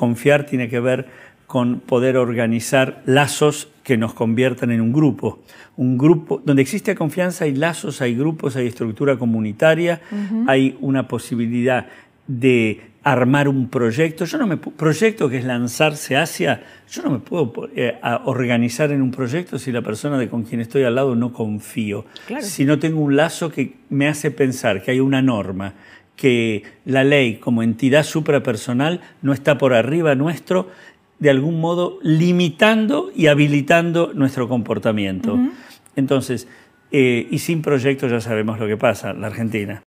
Confiar tiene que ver con poder organizar lazos que nos conviertan en un grupo. Un grupo donde existe confianza hay lazos, hay grupos, hay estructura comunitaria, hay una posibilidad de armar un proyecto. Yo no me proyecto que es lanzarse hacia, yo no me puedo eh, organizar en un proyecto si la persona de con quien estoy al lado no confío. Si no tengo un lazo que me hace pensar que hay una norma, que la ley como entidad suprapersonal no está por arriba nuestro, de algún modo limitando y habilitando nuestro comportamiento. Entonces, eh, y sin proyecto ya sabemos lo que pasa, la Argentina.